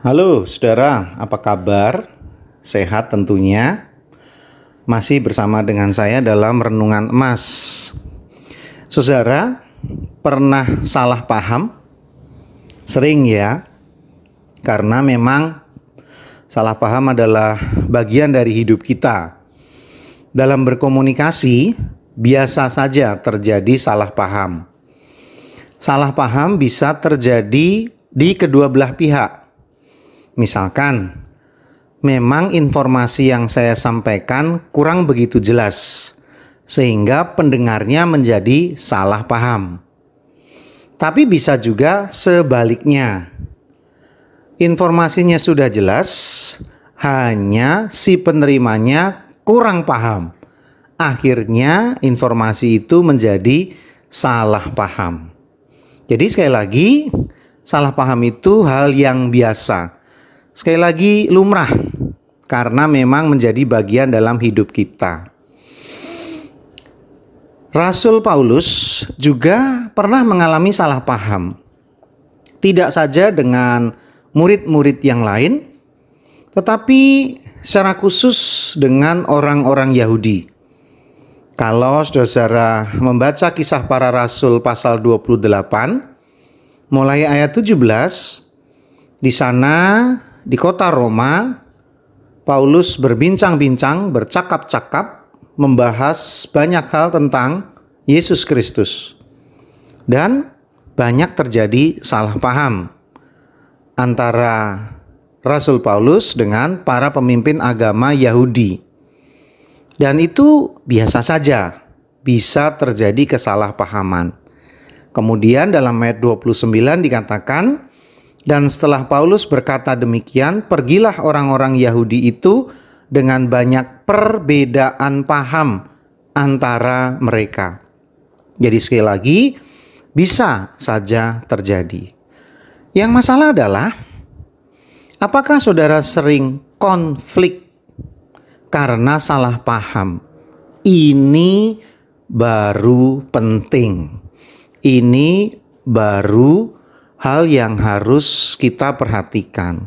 Halo saudara, apa kabar? Sehat tentunya. Masih bersama dengan saya dalam renungan emas. Saudara, pernah salah paham? Sering ya. Karena memang salah paham adalah bagian dari hidup kita. Dalam berkomunikasi, biasa saja terjadi salah paham. Salah paham bisa terjadi di kedua belah pihak Misalkan, memang informasi yang saya sampaikan kurang begitu jelas, sehingga pendengarnya menjadi salah paham. Tapi bisa juga sebaliknya. Informasinya sudah jelas, hanya si penerimanya kurang paham. Akhirnya informasi itu menjadi salah paham. Jadi sekali lagi, salah paham itu hal yang biasa sekali lagi lumrah karena memang menjadi bagian dalam hidup kita. Rasul Paulus juga pernah mengalami salah paham. Tidak saja dengan murid-murid yang lain, tetapi secara khusus dengan orang-orang Yahudi. Kalau saudara membaca kisah para rasul pasal 28, mulai ayat 17, di sana di kota Roma, Paulus berbincang-bincang, bercakap-cakap, membahas banyak hal tentang Yesus Kristus. Dan banyak terjadi salah paham antara Rasul Paulus dengan para pemimpin agama Yahudi. Dan itu biasa saja, bisa terjadi kesalahpahaman. Kemudian dalam ayat 29 dikatakan, dan setelah Paulus berkata demikian, pergilah orang-orang Yahudi itu dengan banyak perbedaan paham antara mereka. Jadi sekali lagi, bisa saja terjadi. Yang masalah adalah apakah saudara sering konflik karena salah paham? Ini baru penting. Ini baru hal yang harus kita perhatikan.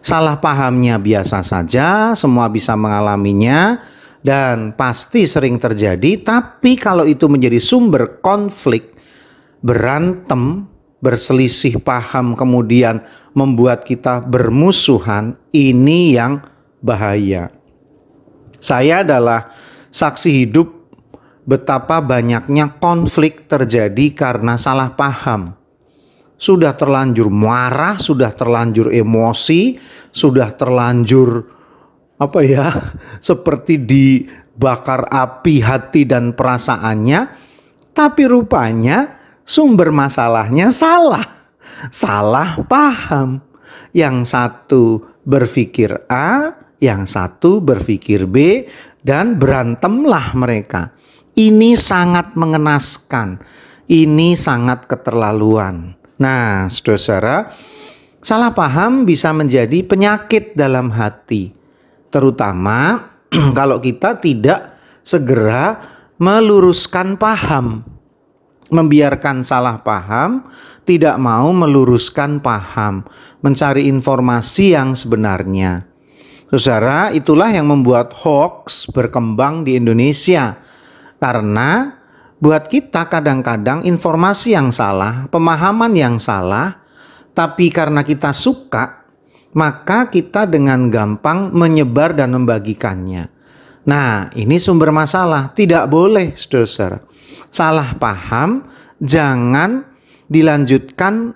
Salah pahamnya biasa saja, semua bisa mengalaminya dan pasti sering terjadi, tapi kalau itu menjadi sumber konflik, berantem, berselisih paham kemudian membuat kita bermusuhan, ini yang bahaya. Saya adalah saksi hidup betapa banyaknya konflik terjadi karena salah paham sudah terlanjur marah, sudah terlanjur emosi, sudah terlanjur apa ya, seperti dibakar api hati dan perasaannya, tapi rupanya sumber masalahnya salah. Salah paham. Yang satu berpikir A, yang satu berpikir B, dan berantemlah mereka. Ini sangat mengenaskan. Ini sangat keterlaluan. Nah, saudara salah paham bisa menjadi penyakit dalam hati, terutama kalau kita tidak segera meluruskan paham, membiarkan salah paham, tidak mau meluruskan paham, mencari informasi yang sebenarnya. Saudara, itulah yang membuat hoax berkembang di Indonesia karena buat kita kadang-kadang informasi yang salah, pemahaman yang salah, tapi karena kita suka, maka kita dengan gampang menyebar dan membagikannya. Nah, ini sumber masalah. Tidak boleh, Stoser. Salah paham, jangan dilanjutkan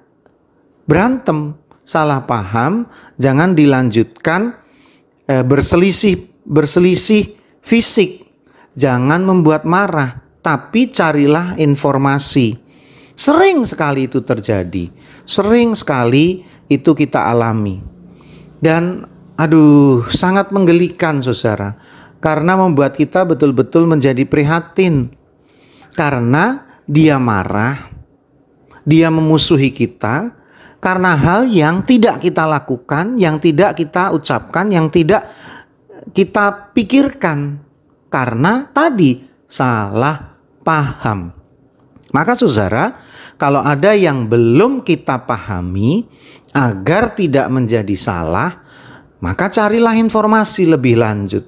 berantem. Salah paham, jangan dilanjutkan eh, berselisih berselisih fisik. Jangan membuat marah, tapi carilah informasi. Sering sekali itu terjadi, sering sekali itu kita alami. Dan aduh, sangat menggelikan saudara, karena membuat kita betul-betul menjadi prihatin. Karena dia marah, dia memusuhi kita karena hal yang tidak kita lakukan, yang tidak kita ucapkan, yang tidak kita pikirkan. Karena tadi salah paham. Maka saudara, kalau ada yang belum kita pahami agar tidak menjadi salah, maka carilah informasi lebih lanjut.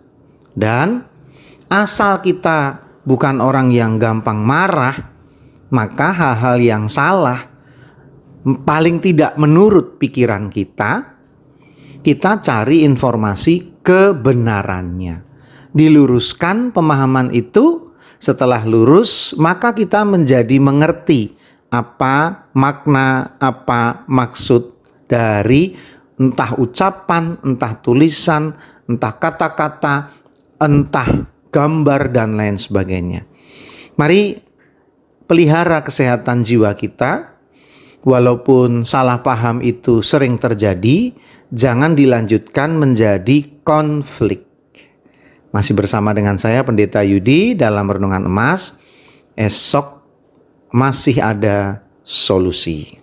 Dan asal kita bukan orang yang gampang marah, maka hal-hal yang salah paling tidak menurut pikiran kita, kita cari informasi kebenarannya. Diluruskan pemahaman itu setelah lurus, maka kita menjadi mengerti apa makna, apa maksud dari entah ucapan, entah tulisan, entah kata-kata, entah gambar, dan lain sebagainya. Mari pelihara kesehatan jiwa kita, walaupun salah paham itu sering terjadi, jangan dilanjutkan menjadi konflik. Masih bersama dengan saya Pendeta Yudi dalam Renungan Emas. Esok masih ada solusi.